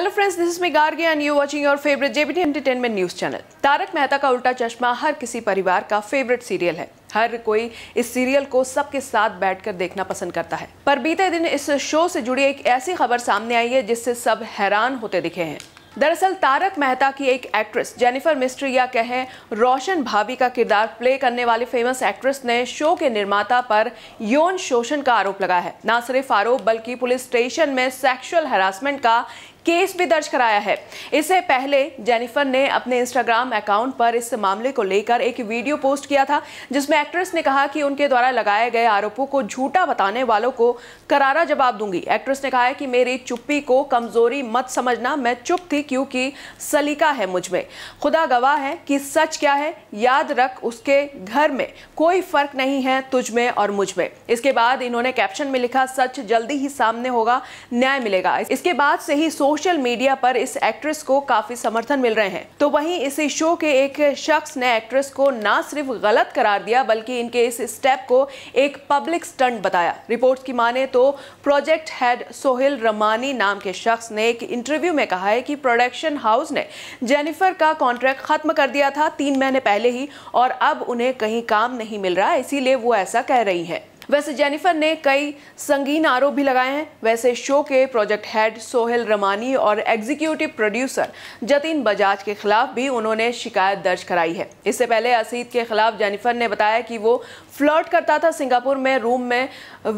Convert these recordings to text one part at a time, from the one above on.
hello friends this is me Garge and you watching your favourite JBT entertainment news channel Tarak Mehta ka Ulta चश्मा हर किसी परिवार का favourite serial है हर कोई इस सीरियल को सबके साथ बैठकर देखना पसंद करता है पर बीते दिन इस शो से जुड़ी एक ऐसी खबर सामने आई है जिससे सब हैरान होते दिखे हैं दरअसल तारक मेहता की एक एक्ट्रेस जेनिफर मिस्ट्री या कहें रोशन भाभी का किरदार प्ले करने वाली फेमस एक्ट्रेस ने शो के निर्माता पर यौन शोषण का आरोप लगाया है न सिर्फ आरोप बल्कि पुलिस स्टेशन में सेक्सुअल हरासमेंट का केस भी दर्ज कराया है इससे पहले जेनिफर ने अपने इंस्टाग्राम अकाउंट पर इस मामले को लेकर एक वीडियो पोस्ट किया था जिसमें एक्ट्रेस ने कहा कि उनके द्वारा लगाए गए आरोपों को झूठा बताने वालों को करारा जवाब दूंगी एक्ट्रेस ने कहा है कि मेरी चुप्पी को कमजोरी मत समझना मैं चुप थी क्योंकि सलीका है मुझमें खुदा गवाह है कि सच क्या है याद रख उसके घर में कोई फर्क नहीं है तुझमें और मुझ में इसके बाद इन्होंने कैप्शन में लिखा सच जल्दी ही सामने होगा न्याय मिलेगा इसके बाद से ही सो सोशल मीडिया पर इस एक्ट्रेस को काफी समर्थन मिल रहे हैं तो वहीं इसी शो के एक शख्स ने एक्ट्रेस को ना सिर्फ गलत करार दिया बल्कि इनके इस स्टेप को एक पब्लिक स्टंट बताया रिपोर्ट की माने तो प्रोजेक्ट हेड सोहेल रमानी नाम के शख्स ने एक इंटरव्यू में कहा है कि प्रोडक्शन हाउस ने जेनिफर का कॉन्ट्रैक्ट खत्म कर दिया था तीन महीने पहले ही और अब उन्हें कहीं काम नहीं मिल रहा इसीलिए वो ऐसा कह रही है वैसे जेनिफर ने कई संगीन आरोप भी लगाए हैं वैसे शो के प्रोजेक्ट हेड सोहेल रमानी और एग्जीक्यूटिव प्रोड्यूसर जतिन बजाज के खिलाफ भी उन्होंने शिकायत दर्ज कराई है इससे पहले असीत के खिलाफ जेनिफर ने बताया कि वो फ्लर्ट करता था सिंगापुर में रूम में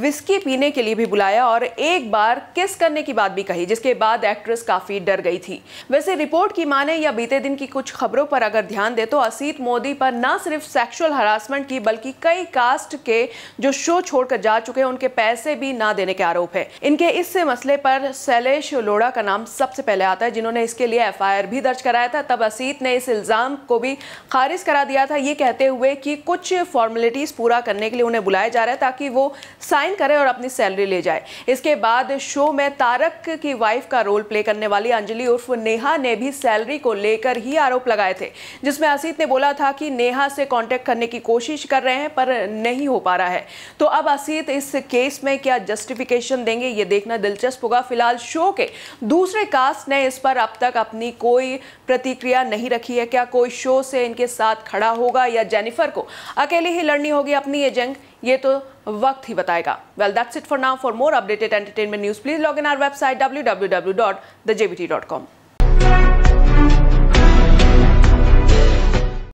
विस्की पीने के लिए भी बुलाया और एक बार किस करने की बात भी कही जिसके बाद एक्ट्रेस काफ़ी डर गई थी वैसे रिपोर्ट की माने या बीते दिन की कुछ खबरों पर अगर ध्यान दे तो असीत मोदी पर न सिर्फ सेक्सुअल हरासमेंट की बल्कि कई कास्ट के जो शो छोड़कर जा चुके हैं उनके पैसे भी ना देने के आरोप है इनके इस मसले पर शैलेश लोड़ा का नाम सबसे पहले आता है जिन्होंने इसके लिए एफ भी दर्ज कराया था तब असीत ने इस इल्ज़ाम को भी खारिज करा दिया था ये कहते हुए कि कुछ फॉर्मेलिटीज़ पूरा करने के लिए उन्हें बुलाया जा रहा है ताकि वो साइन करें और अपनी सैलरी ले जाए इसके बाद शो में तारक की वाइफ का रोल प्ले करने वाली अंजलि उर्फ नेहा ने भी सैलरी को लेकर ही आरोप लगाए थे जिसमें असीत ने बोला था कि नेहा से कांटेक्ट करने की कोशिश कर रहे हैं पर नहीं हो पा रहा है तो अब असीत इस केस में क्या जस्टिफिकेशन देंगे ये देखना दिलचस्प होगा फिलहाल शो के दूसरे कास्ट ने इस पर अब तक अपनी कोई प्रतिक्रिया नहीं रखी है क्या कोई शो से इनके साथ खड़ा होगा या जेनिफर को अकेली ही लड़नी होगी अपनी ये जंग ये तो वक्त ही बताएगा well that's it for now for more updated entertainment news please log in our website W W W dot the JBT dot com